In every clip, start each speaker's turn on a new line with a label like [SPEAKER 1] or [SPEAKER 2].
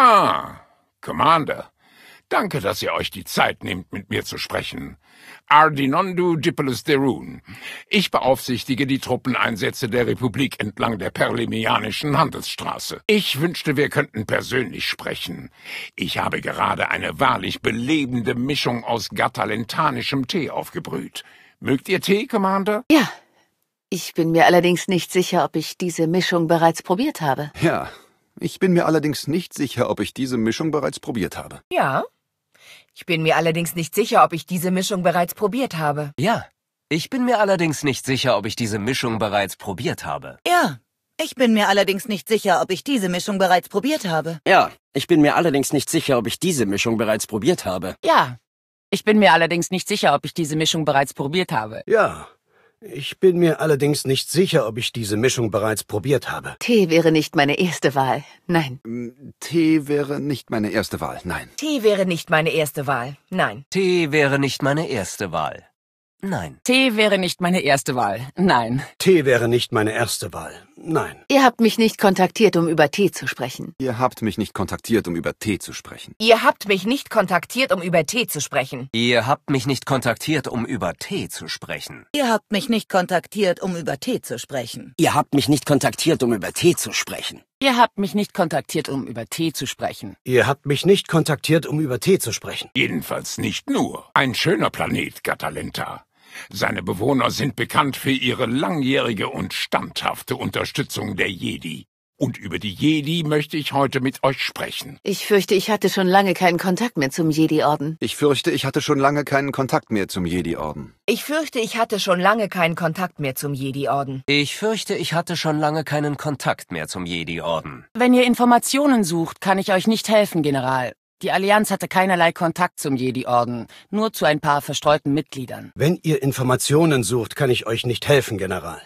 [SPEAKER 1] Ah, Commander. Danke, dass ihr euch die Zeit nehmt, mit mir zu sprechen. Ardinondu Dipolis Derun. Ich beaufsichtige die Truppeneinsätze der Republik entlang der Perlimianischen Handelsstraße. Ich wünschte, wir könnten persönlich sprechen. Ich habe gerade eine wahrlich belebende Mischung aus gattalentanischem Tee aufgebrüht. Mögt ihr Tee, Commander? Ja. Ich bin mir allerdings
[SPEAKER 2] nicht sicher, ob ich diese Mischung bereits probiert habe.
[SPEAKER 1] Ja, ich bin mir allerdings nicht sicher,
[SPEAKER 3] ob ich diese Mischung bereits probiert habe.
[SPEAKER 2] Ja. Ich bin mir allerdings nicht sicher, ob ich diese
[SPEAKER 4] Mischung bereits probiert habe.
[SPEAKER 5] Ja. Ich bin mir allerdings nicht sicher, ob ich diese Mischung bereits probiert habe.
[SPEAKER 6] Ja. Ich bin mir allerdings nicht sicher, ob ich diese Mischung bereits probiert habe.
[SPEAKER 5] Ja.
[SPEAKER 7] Ich bin mir allerdings nicht sicher, ob ich diese Mischung bereits probiert habe.
[SPEAKER 6] Ja. Ich bin mir allerdings nicht
[SPEAKER 2] sicher, ob ich diese Mischung bereits probiert habe.
[SPEAKER 8] Ja. Ich bin mir allerdings nicht sicher, ob ich
[SPEAKER 3] diese Mischung bereits probiert habe.
[SPEAKER 2] Tee wäre nicht meine erste Wahl. Nein.
[SPEAKER 3] Mm, Tee wäre nicht meine erste Wahl. Nein.
[SPEAKER 9] Tee wäre nicht meine erste Wahl. Nein.
[SPEAKER 3] Tee wäre nicht meine erste Wahl.
[SPEAKER 9] Nein. Tee wäre nicht meine erste Wahl. Nein.
[SPEAKER 3] Tee wäre nicht meine erste Wahl. Nein.
[SPEAKER 2] Ihr habt mich nicht kontaktiert, um über Tee zu sprechen.
[SPEAKER 3] Ihr habt mich nicht kontaktiert, um über Tee zu sprechen.
[SPEAKER 6] Ihr habt mich nicht kontaktiert, um über Tee zu sprechen.
[SPEAKER 3] Ihr habt mich nicht
[SPEAKER 5] kontaktiert, um über Tee zu sprechen.
[SPEAKER 6] Ihr habt mich nicht kontaktiert, um über Tee zu sprechen.
[SPEAKER 8] Ihr habt mich nicht kontaktiert, um über Tee zu sprechen.
[SPEAKER 6] Ihr habt mich nicht kontaktiert, um über Tee zu
[SPEAKER 1] sprechen.
[SPEAKER 8] Ihr habt mich nicht kontaktiert, um über Tee zu sprechen.
[SPEAKER 1] Jedenfalls nicht nur. Ein schöner Planet, Gatalenta. Seine Bewohner sind bekannt für ihre langjährige und standhafte Unterstützung der Jedi. Und über die Jedi möchte ich heute mit euch sprechen.
[SPEAKER 3] Ich fürchte, ich hatte schon lange keinen Kontakt
[SPEAKER 2] mehr zum Jedi-Orden.
[SPEAKER 1] Ich fürchte, ich
[SPEAKER 3] hatte schon lange keinen Kontakt mehr zum Jedi-Orden.
[SPEAKER 2] Ich fürchte, ich
[SPEAKER 4] hatte schon lange keinen Kontakt mehr zum Jedi-Orden. Ich fürchte,
[SPEAKER 5] ich hatte schon lange keinen Kontakt mehr zum Jedi-Orden.
[SPEAKER 9] Wenn ihr Informationen sucht, kann ich euch nicht helfen, General. Die Allianz hatte keinerlei Kontakt zum Jedi-Orden, nur zu ein paar verstreuten
[SPEAKER 8] Mitgliedern. Wenn ihr Informationen sucht, kann ich euch nicht helfen, General.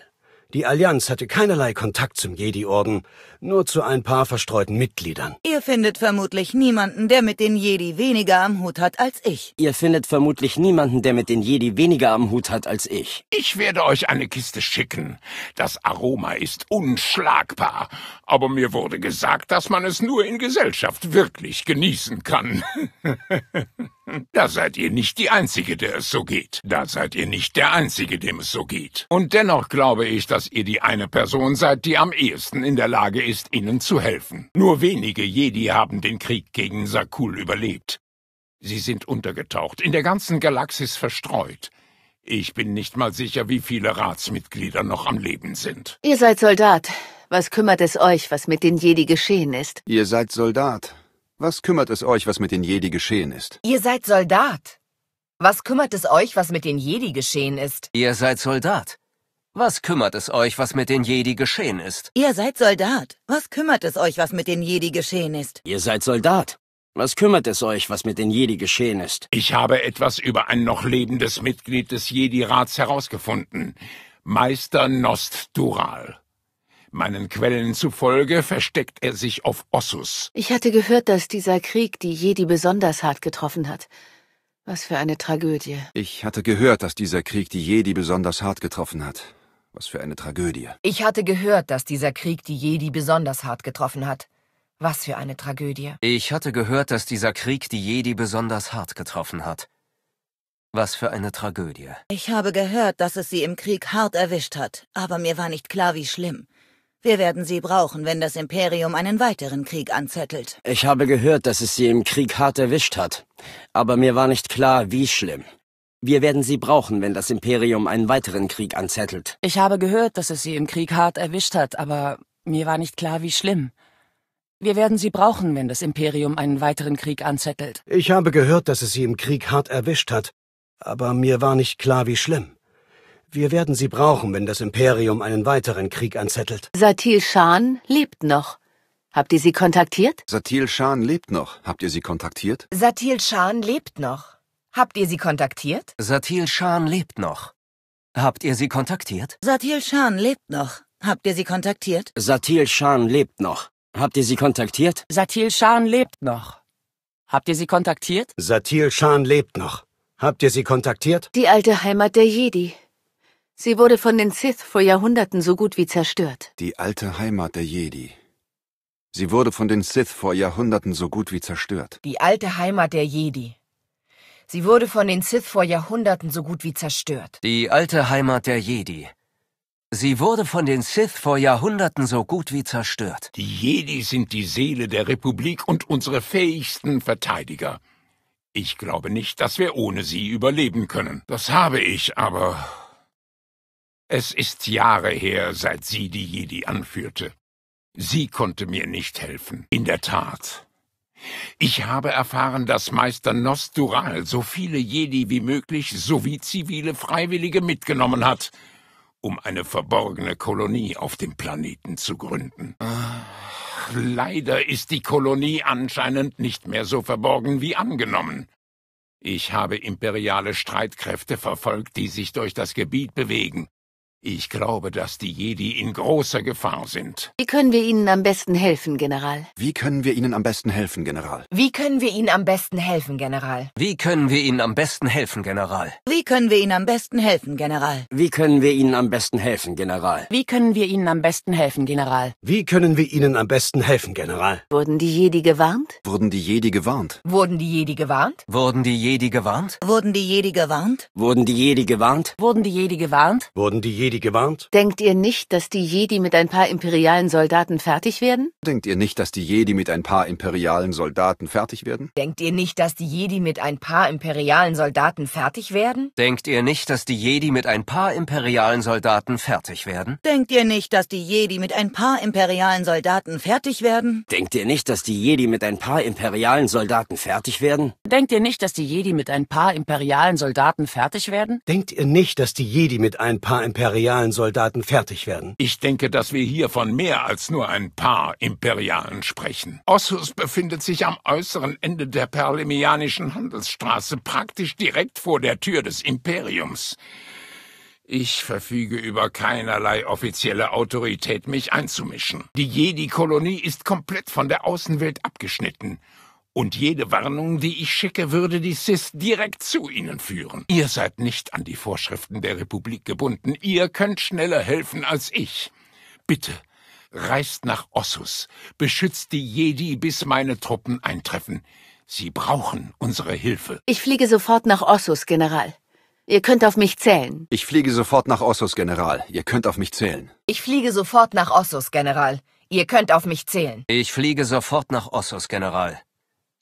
[SPEAKER 8] Die Allianz hatte keinerlei Kontakt zum Jedi-Orden, nur zu ein paar verstreuten Mitgliedern. Ihr findet
[SPEAKER 6] vermutlich niemanden, der mit den Jedi weniger am Hut hat als ich.
[SPEAKER 8] Ihr findet vermutlich niemanden,
[SPEAKER 7] der mit den Jedi
[SPEAKER 1] weniger am Hut hat als ich. Ich werde euch eine Kiste schicken. Das Aroma ist unschlagbar. Aber mir wurde gesagt, dass man es nur in Gesellschaft wirklich genießen kann. Da seid ihr nicht die Einzige, der es so geht. Da seid ihr nicht der Einzige, dem es so geht. Und dennoch glaube ich, dass ihr die eine Person seid, die am ehesten in der Lage ist, ihnen zu helfen. Nur wenige Jedi haben den Krieg gegen Sakul überlebt. Sie sind untergetaucht, in der ganzen Galaxis verstreut. Ich bin nicht mal sicher, wie viele Ratsmitglieder noch am Leben sind.
[SPEAKER 2] Ihr seid Soldat. Was kümmert es euch, was mit den Jedi geschehen ist?
[SPEAKER 1] Ihr seid Soldat.
[SPEAKER 3] Was kümmert es euch, was mit den Jedi geschehen ist?
[SPEAKER 2] Ihr seid Soldat. Was kümmert
[SPEAKER 4] es
[SPEAKER 6] euch, was mit den Jedi geschehen ist?
[SPEAKER 5] Ihr seid Soldat. Was kümmert es euch, was mit den Jedi geschehen ist?
[SPEAKER 6] Ihr seid Soldat. Was kümmert es euch, was mit den Jedi geschehen ist?
[SPEAKER 5] Ihr seid
[SPEAKER 1] Soldat. Was kümmert es euch, was mit den Jedi geschehen ist? Ich habe etwas über ein noch lebendes Mitglied des Jedi-Rats herausgefunden. Meister Nost Dural. Meinen Quellen zufolge versteckt er sich auf Ossus.
[SPEAKER 2] Ich hatte gehört, dass dieser Krieg die Jedi besonders hart getroffen hat. Was für eine Tragödie.
[SPEAKER 3] Ich hatte gehört, dass dieser Krieg die Jedi besonders hart getroffen hat. Was für eine Tragödie.
[SPEAKER 2] Ich
[SPEAKER 4] hatte gehört, dass dieser Krieg die Jedi besonders hart getroffen hat. Was für eine Tragödie.
[SPEAKER 5] Ich hatte gehört, dass dieser Krieg die Jedi besonders hart getroffen hat. Was für eine Tragödie.
[SPEAKER 6] Ich habe gehört, dass es sie im Krieg hart erwischt hat, aber mir war nicht klar, wie schlimm. Wir werden sie brauchen, wenn das Imperium einen weiteren Krieg anzettelt.
[SPEAKER 5] Ich habe
[SPEAKER 7] gehört, dass es sie im Krieg hart erwischt hat. Aber mir war nicht klar, wie schlimm. Wir werden sie brauchen, wenn das Imperium einen weiteren Krieg anzettelt.
[SPEAKER 9] Ich habe gehört, dass es sie im Krieg hart erwischt hat, aber mir war nicht klar, wie schlimm. Wir werden sie brauchen, wenn das Imperium einen weiteren Krieg anzettelt.
[SPEAKER 8] Ich habe gehört, dass es sie im Krieg hart erwischt hat, aber mir war nicht klar, wie schlimm. Wir werden sie brauchen, wenn das Imperium einen weiteren Krieg
[SPEAKER 3] anzettelt.
[SPEAKER 2] Satil Shan lebt noch. Habt ihr sie kontaktiert?
[SPEAKER 3] Satil Shan lebt noch. Habt ihr sie kontaktiert?
[SPEAKER 2] Satil Shan lebt noch. Habt ihr sie kontaktiert?
[SPEAKER 5] Satil Shan lebt noch. Habt ihr sie kontaktiert?
[SPEAKER 6] Satil Shan lebt noch. Habt ihr sie kontaktiert?
[SPEAKER 7] Satil Shan lebt noch. Habt ihr sie kontaktiert? Satil Shan
[SPEAKER 8] lebt noch. Habt ihr sie kontaktiert? Satil Shan lebt noch. Habt ihr sie kontaktiert?
[SPEAKER 2] Die alte Heimat der Jedi. Sie wurde von den Sith vor Jahrhunderten so gut wie zerstört.
[SPEAKER 3] Die alte Heimat der Jedi. Sie wurde von den Sith vor Jahrhunderten so gut wie zerstört.
[SPEAKER 4] Die alte Heimat der Jedi. Sie wurde von den Sith vor Jahrhunderten so gut wie zerstört.
[SPEAKER 5] Die alte Heimat der Jedi. Sie wurde von den Sith
[SPEAKER 1] vor Jahrhunderten so gut wie zerstört. Die Jedi sind die Seele der Republik und unsere fähigsten Verteidiger. Ich glaube nicht, dass wir ohne sie überleben können. Das habe ich aber es ist Jahre her, seit sie die Jedi anführte. Sie konnte mir nicht helfen, in der Tat. Ich habe erfahren, dass Meister Nostural so viele Jedi wie möglich sowie zivile Freiwillige mitgenommen hat, um eine verborgene Kolonie auf dem Planeten zu gründen. Ach, leider ist die Kolonie anscheinend nicht mehr so verborgen wie angenommen. Ich habe imperiale Streitkräfte verfolgt, die sich durch das Gebiet bewegen ich glaube, dass die Jedi in großer Gefahr sind.
[SPEAKER 2] Wie können wir Ihnen am besten helfen, General?
[SPEAKER 1] Wie
[SPEAKER 3] können wir Ihnen am besten helfen,
[SPEAKER 5] General?
[SPEAKER 6] Wie können wir Ihnen am besten helfen, General?
[SPEAKER 5] Wie können wir Ihnen am besten helfen, General?
[SPEAKER 6] Wie können wir Ihnen am besten helfen, General?
[SPEAKER 7] Wie können wir Ihnen am besten helfen, General?
[SPEAKER 6] Wie können wir Ihnen am besten helfen, General?
[SPEAKER 8] Wie können wir Ihnen am besten helfen, General? Wurden die Jedi gewarnt? Wurden die Jedi gewarnt?
[SPEAKER 9] Wurden die Jedi gewarnt?
[SPEAKER 8] Wurden die Jedi gewarnt?
[SPEAKER 9] Wurden die Jedi gewarnt?
[SPEAKER 3] Wurden die Jedi gewarnt? Wurden die Jedi gewarnt? Wurden die Jedi Jedi gewarnt?
[SPEAKER 2] Denkt ihr nicht, dass die Jedi mit ein paar imperialen Soldaten fertig werden?
[SPEAKER 3] Denkt ihr nicht, dass die Jedi mit ein paar imperialen Soldaten fertig werden?
[SPEAKER 4] Denkt ihr nicht, dass die Jedi mit ein paar imperialen Soldaten fertig werden?
[SPEAKER 5] Denkt ihr nicht, dass die Jedi mit ein paar imperialen Soldaten fertig werden?
[SPEAKER 6] Denkt ihr nicht, dass die Jedi mit ein paar imperialen Soldaten fertig werden?
[SPEAKER 5] Denkt ihr nicht, dass die Jedi mit ein paar
[SPEAKER 8] imperialen Soldaten fertig werden?
[SPEAKER 6] Denkt ihr nicht, dass die Jedi mit ein paar imperialen Soldaten
[SPEAKER 9] fertig werden?
[SPEAKER 1] Denkt ihr nicht, dass die Jedi mit ein paar imperialen imperialen Soldaten fertig werden. Ich denke, dass wir hier von mehr als nur ein paar Imperialen sprechen. Ossus befindet sich am äußeren Ende der Perlemianischen Handelsstraße, praktisch direkt vor der Tür des Imperiums. Ich verfüge über keinerlei offizielle Autorität, mich einzumischen. Die Jedi-Kolonie ist komplett von der Außenwelt abgeschnitten und jede Warnung, die ich schicke, würde die SIS direkt zu Ihnen führen. Ihr seid nicht an die Vorschriften der Republik gebunden. Ihr könnt schneller helfen als ich. Bitte, reist nach Ossus, beschützt die Jedi, bis meine Truppen eintreffen. Sie brauchen unsere Hilfe.
[SPEAKER 2] Ich fliege sofort nach Ossus, General. Ihr könnt auf mich zählen.
[SPEAKER 3] Ich fliege sofort nach Ossus, General. Ihr könnt auf mich zählen.
[SPEAKER 2] Ich fliege
[SPEAKER 4] sofort nach Ossus, General. Ihr könnt auf mich zählen.
[SPEAKER 3] Ich fliege sofort nach Ossus, General.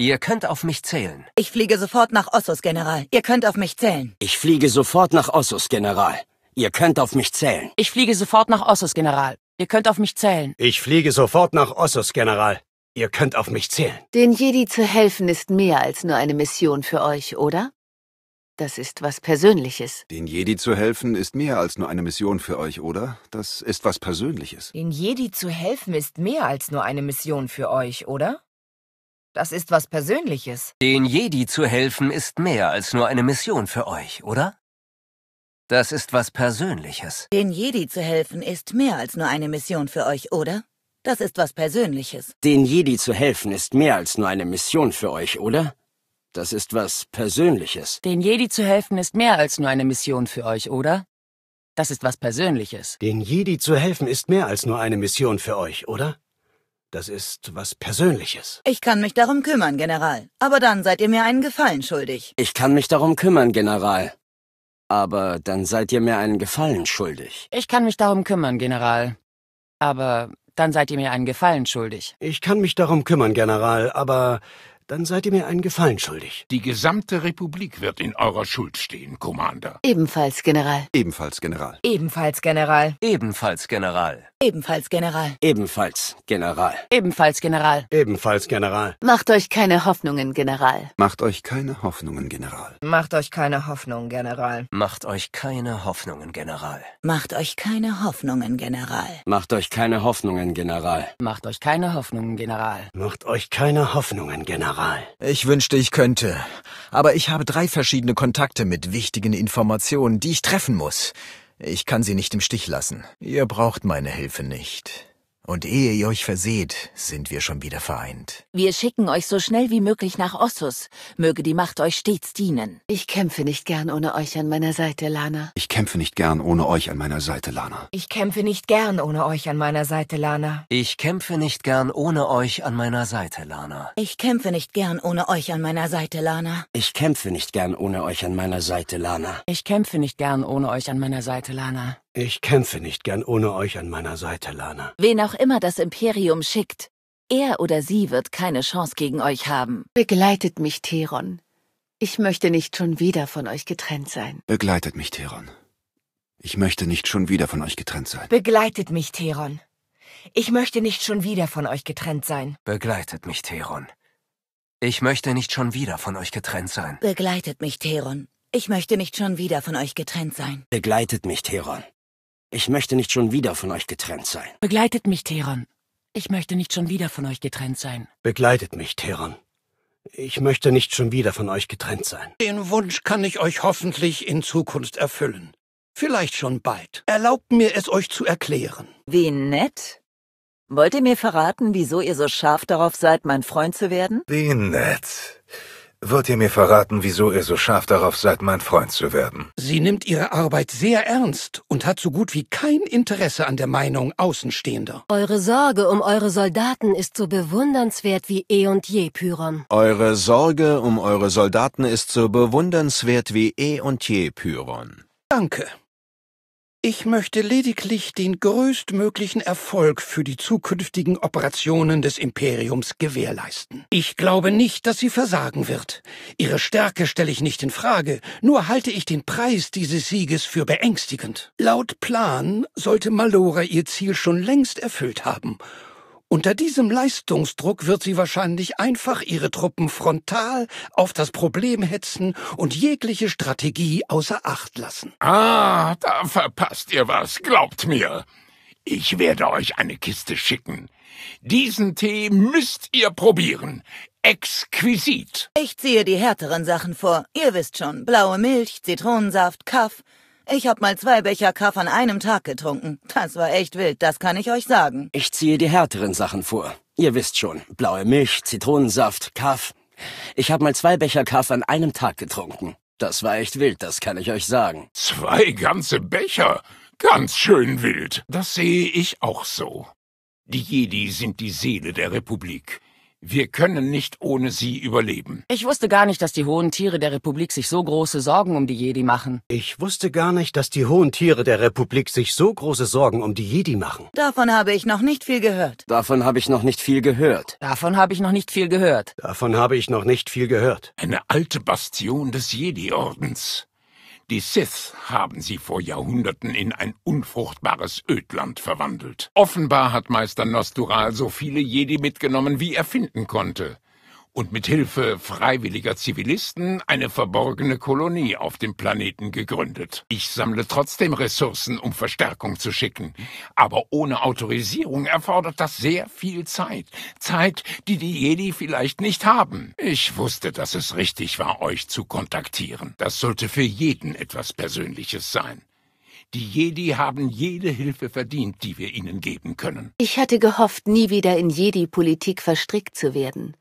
[SPEAKER 5] Ihr könnt auf mich zählen.
[SPEAKER 6] Ich fliege sofort nach Ossos, General. Ihr könnt auf mich zählen.
[SPEAKER 5] Ich
[SPEAKER 7] fliege sofort nach Ossos, General. Ihr könnt auf mich zählen.
[SPEAKER 6] Ich fliege sofort nach Ossos, General.
[SPEAKER 2] Ihr könnt auf mich zählen.
[SPEAKER 8] Ich fliege sofort nach Ossos, General. Ihr könnt auf mich zählen.
[SPEAKER 2] Den Jedi zu helfen ist mehr als nur eine Mission für euch, oder? Das ist was Persönliches.
[SPEAKER 3] Den Jedi zu helfen ist mehr als nur eine Mission für euch, oder? Das ist was Persönliches.
[SPEAKER 4] Den Jedi zu helfen ist mehr als nur eine Mission für euch, oder?
[SPEAKER 6] Das ist was Persönliches.
[SPEAKER 5] Den Jedi zu helfen ist mehr als nur eine Mission für euch, oder? Das ist was Persönliches.
[SPEAKER 6] Den Jedi zu helfen ist mehr als nur eine Mission für euch, oder? Das ist was Persönliches.
[SPEAKER 7] Den Jedi zu helfen ist mehr als nur eine Mission für euch, oder? Das ist was Persönliches.
[SPEAKER 6] Den Jedi zu helfen ist mehr
[SPEAKER 9] als nur eine Mission für euch, oder? Das ist was Persönliches.
[SPEAKER 8] Den Jedi zu helfen ist mehr als nur eine Mission für euch, oder? Das ist was Persönliches.
[SPEAKER 6] Ich kann mich darum kümmern, General. Aber dann seid ihr mir einen Gefallen schuldig.
[SPEAKER 8] Ich kann mich darum kümmern,
[SPEAKER 7] General. Aber dann seid ihr mir einen Gefallen schuldig.
[SPEAKER 9] Ich kann mich darum kümmern, General.
[SPEAKER 8] Aber dann seid ihr mir einen Gefallen schuldig. Ich kann mich darum kümmern, General, aber dann seid ihr mir einen Gefallen schuldig.
[SPEAKER 1] Die gesamte Republik wird in eurer Schuld stehen, Commander.
[SPEAKER 8] Ebenfalls, General.
[SPEAKER 1] Ebenfalls, General.
[SPEAKER 8] Ebenfalls, General.
[SPEAKER 1] Ebenfalls, General.
[SPEAKER 2] Ebenfalls, General.
[SPEAKER 3] Ebenfalls, General.
[SPEAKER 7] Ebenfalls, General.
[SPEAKER 3] Ebenfalls, General.
[SPEAKER 2] Macht
[SPEAKER 4] euch keine Hoffnungen, General.
[SPEAKER 3] Macht euch keine Hoffnungen, General.
[SPEAKER 4] Macht euch keine Hoffnungen,
[SPEAKER 9] General.
[SPEAKER 5] Macht
[SPEAKER 7] euch keine
[SPEAKER 5] Hoffnungen, General.
[SPEAKER 9] Macht euch keine Hoffnungen, General.
[SPEAKER 5] Macht
[SPEAKER 8] euch keine Hoffnungen, General.
[SPEAKER 9] Macht euch keine Hoffnungen, General. Macht euch keine Hoffnungen,
[SPEAKER 8] General. Wahl. Ich wünschte, ich könnte. Aber ich habe drei verschiedene Kontakte mit wichtigen Informationen, die ich treffen muss. Ich kann sie nicht im Stich lassen. Ihr braucht meine Hilfe nicht. Und ehe ihr euch verseht, sind wir schon wieder vereint.
[SPEAKER 2] Wir schicken euch so schnell wie möglich nach Ossus. Möge die Macht euch stets dienen. Ich kämpfe nicht gern ohne euch an meiner Seite, Lana.
[SPEAKER 3] Ich kämpfe nicht gern ohne euch an meiner Seite, Lana.
[SPEAKER 2] Ich kämpfe nicht gern ohne
[SPEAKER 4] euch
[SPEAKER 6] an meiner Seite, Lana.
[SPEAKER 7] Ich kämpfe nicht gern ohne euch an meiner Seite, Lana.
[SPEAKER 6] Ich kämpfe nicht gern ohne euch an meiner Seite, Lana.
[SPEAKER 8] Ich kämpfe nicht gern ohne euch an meiner Seite, Lana.
[SPEAKER 9] Ich kämpfe nicht gern ohne euch an meiner Seite, Lana.
[SPEAKER 8] Ich kämpfe nicht gern ohne euch an meiner Seite, Lana.
[SPEAKER 2] Wen auch immer das Imperium schickt, er oder sie wird keine Chance gegen euch haben. Begleitet mich, Theron. Ich möchte nicht schon wieder von euch getrennt sein.
[SPEAKER 3] Begleitet mich, Theron. Ich möchte nicht schon wieder von euch getrennt sein.
[SPEAKER 2] Begleitet mich,
[SPEAKER 4] Theron. Ich möchte nicht schon wieder von euch getrennt sein.
[SPEAKER 3] Begleitet mich, Theron.
[SPEAKER 5] Ich möchte nicht schon wieder von euch getrennt sein.
[SPEAKER 6] Begleitet mich, Theron. Ich möchte nicht schon wieder von euch getrennt sein.
[SPEAKER 7] Begleitet mich, Theron. Ich möchte nicht schon wieder von euch getrennt sein.
[SPEAKER 9] Begleitet mich, Theron. Ich möchte nicht schon wieder von euch getrennt sein.
[SPEAKER 8] Begleitet mich, Theron. Ich möchte nicht schon wieder von euch getrennt sein. Den Wunsch kann ich euch hoffentlich in Zukunft erfüllen. Vielleicht schon bald. Erlaubt mir es euch zu erklären. Wie
[SPEAKER 6] nett. Wollt ihr mir verraten, wieso ihr so scharf darauf seid, mein Freund zu werden? Wie
[SPEAKER 3] nett wird ihr mir verraten, wieso ihr so scharf darauf seid, mein Freund zu werden.
[SPEAKER 8] Sie nimmt ihre Arbeit sehr ernst und hat so gut wie kein Interesse an der Meinung
[SPEAKER 3] Außenstehender.
[SPEAKER 4] Eure Sorge um eure Soldaten ist so bewundernswert wie eh und je, Pyron.
[SPEAKER 3] Eure Sorge um eure Soldaten ist so bewundernswert wie eh und je, Pyron.
[SPEAKER 8] Danke. Ich möchte lediglich den größtmöglichen Erfolg für die zukünftigen Operationen des Imperiums gewährleisten. Ich glaube nicht, dass sie versagen wird. Ihre Stärke stelle ich nicht in Frage, nur halte ich den Preis dieses Sieges für beängstigend. Laut Plan sollte Malora ihr Ziel schon längst erfüllt haben unter diesem Leistungsdruck wird sie wahrscheinlich einfach ihre Truppen frontal auf das Problem hetzen und jegliche Strategie außer
[SPEAKER 1] Acht lassen. Ah, da verpasst ihr was, glaubt mir. Ich werde euch eine Kiste schicken. Diesen Tee müsst ihr probieren. Exquisit. Ich
[SPEAKER 6] ziehe die härteren Sachen vor. Ihr wisst schon, blaue Milch,
[SPEAKER 1] Zitronensaft,
[SPEAKER 6] Kaff. Ich hab mal zwei Becher Kaff an einem Tag getrunken. Das war echt wild, das kann ich euch sagen.
[SPEAKER 7] Ich ziehe die härteren Sachen vor. Ihr wisst schon, blaue Milch, Zitronensaft, Kaff. Ich hab mal zwei Becher Kaff an einem Tag getrunken. Das war echt wild, das kann ich euch
[SPEAKER 1] sagen. Zwei ganze Becher? Ganz schön wild. Das sehe ich auch so. Die Jedi sind die Seele der Republik. Wir können nicht ohne sie überleben. Ich
[SPEAKER 8] wusste gar nicht, dass die hohen Tiere der Republik sich so große Sorgen um die Jedi machen. Ich wusste gar nicht, dass die hohen Tiere der Republik sich so große Sorgen um die Jedi machen.
[SPEAKER 1] Davon
[SPEAKER 6] habe ich noch nicht viel gehört.
[SPEAKER 8] Davon habe ich noch nicht viel gehört. Davon habe ich noch nicht viel gehört. Davon
[SPEAKER 1] habe ich noch nicht viel gehört. Eine alte Bastion des Jedi-Ordens. Die Sith haben sie vor Jahrhunderten in ein unfruchtbares Ödland verwandelt. Offenbar hat Meister Nostural so viele Jedi mitgenommen, wie er finden konnte und mit Hilfe freiwilliger Zivilisten eine verborgene Kolonie auf dem Planeten gegründet. Ich sammle trotzdem Ressourcen, um Verstärkung zu schicken. Aber ohne Autorisierung erfordert das sehr viel Zeit. Zeit, die die Jedi vielleicht nicht haben. Ich wusste, dass es richtig war, euch zu kontaktieren. Das sollte für jeden etwas Persönliches sein. Die Jedi haben jede Hilfe verdient, die wir ihnen geben können.
[SPEAKER 2] Ich hatte gehofft, nie wieder in Jedi-Politik verstrickt zu werden.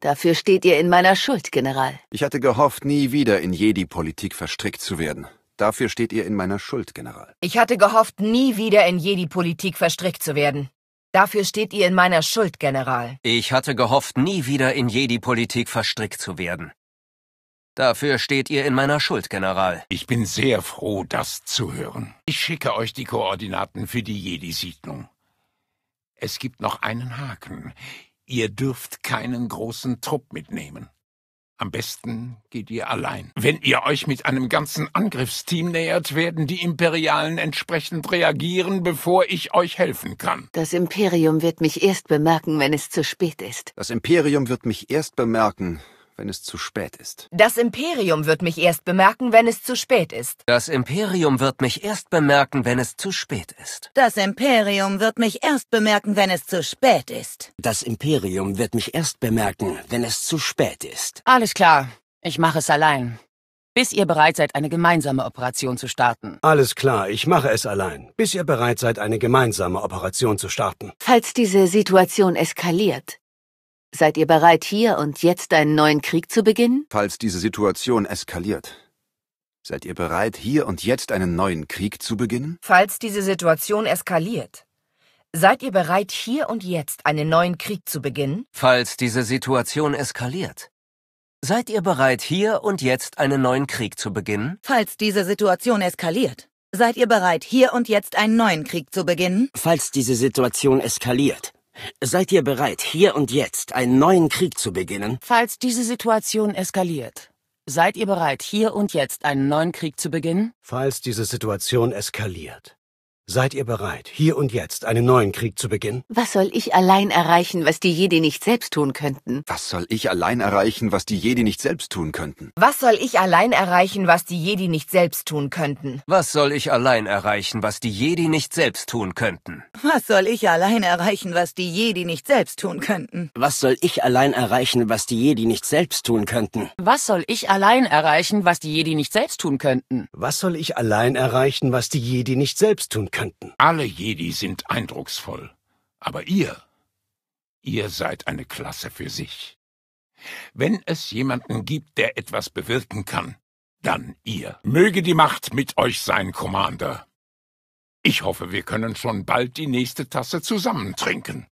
[SPEAKER 2] Dafür steht ihr in meiner Schuld, General.
[SPEAKER 3] Ich hatte gehofft, nie wieder in Jedi-Politik verstrickt zu werden. Dafür steht ihr in meiner Schuld, General.
[SPEAKER 4] Ich hatte gehofft, nie wieder in Jedi-Politik verstrickt zu werden. Dafür steht ihr in meiner Schuld, General.
[SPEAKER 3] Ich hatte gehofft, nie wieder in
[SPEAKER 5] Jedi-Politik
[SPEAKER 1] verstrickt zu werden. Dafür steht ihr in meiner Schuld, General. Ich bin sehr froh, das zu hören. Ich schicke euch die Koordinaten für die Jedi-Siedlung. Es gibt noch einen Haken. Ihr dürft keinen großen Trupp mitnehmen. Am besten geht ihr allein. Wenn ihr euch mit einem ganzen Angriffsteam nähert, werden die Imperialen entsprechend reagieren, bevor ich euch helfen kann.
[SPEAKER 2] Das Imperium wird mich erst bemerken, wenn es zu spät ist.
[SPEAKER 1] Das
[SPEAKER 3] Imperium wird mich erst bemerken, wenn es zu spät ist.
[SPEAKER 2] Das Imperium wird mich
[SPEAKER 4] erst bemerken, wenn es zu spät ist.
[SPEAKER 5] Das Imperium wird mich erst bemerken, wenn es zu spät ist.
[SPEAKER 6] Das Imperium wird mich erst bemerken, wenn es zu spät ist.
[SPEAKER 5] Das Imperium wird mich erst bemerken, wenn es
[SPEAKER 8] zu spät ist.
[SPEAKER 9] Alles klar. Ich mache es allein. Bis ihr bereit seid, eine gemeinsame
[SPEAKER 8] Operation zu starten. Alles klar, ich mache es allein. Bis ihr bereit seid, eine gemeinsame Operation
[SPEAKER 3] zu starten.
[SPEAKER 2] Falls diese Situation eskaliert, Seid ihr bereit, hier und jetzt einen neuen Krieg zu beginnen?
[SPEAKER 3] Falls diese Situation eskaliert. Seid ihr bereit, hier und jetzt einen neuen Krieg zu beginnen?
[SPEAKER 4] Falls diese Situation eskaliert. Seid ihr bereit, hier und jetzt einen neuen Krieg zu beginnen?
[SPEAKER 5] Falls diese Situation eskaliert. Seid ihr bereit, hier und jetzt einen neuen Krieg zu beginnen?
[SPEAKER 6] Falls diese Situation eskaliert. Seid ihr bereit, hier und jetzt einen neuen Krieg zu beginnen?
[SPEAKER 5] Falls diese
[SPEAKER 7] Situation eskaliert. Seid ihr bereit, hier und jetzt einen neuen Krieg zu beginnen?
[SPEAKER 9] Falls diese Situation eskaliert, seid ihr bereit, hier und jetzt einen neuen Krieg zu
[SPEAKER 2] beginnen?
[SPEAKER 8] Falls diese Situation eskaliert. Seid ihr bereit, hier und jetzt einen neuen
[SPEAKER 3] Krieg zu beginnen?
[SPEAKER 2] Was soll ich allein erreichen, was die Jedi nicht selbst tun könnten?
[SPEAKER 3] Was soll ich allein erreichen, was die Jedi nicht selbst tun könnten?
[SPEAKER 2] Was soll ich allein erreichen, was die Jedi nicht selbst
[SPEAKER 4] tun könnten?
[SPEAKER 5] Was soll ich allein erreichen, was die Jedi nicht selbst tun könnten?
[SPEAKER 6] Was soll ich allein erreichen, was die Jedi nicht selbst tun könnten?
[SPEAKER 5] Was soll ich allein erreichen, was die
[SPEAKER 7] Jedi nicht selbst tun könnten?
[SPEAKER 8] Was soll ich allein erreichen, was die Jedi nicht selbst tun könnten? Was soll ich allein erreichen, was die Jedi nicht selbst tun könnten? könnten.
[SPEAKER 1] Alle Jedi sind eindrucksvoll, aber ihr, ihr seid eine Klasse für sich. Wenn es jemanden gibt, der etwas bewirken kann, dann ihr. Möge die Macht mit euch sein, Commander. Ich hoffe, wir können schon bald die nächste Tasse
[SPEAKER 5] zusammentrinken.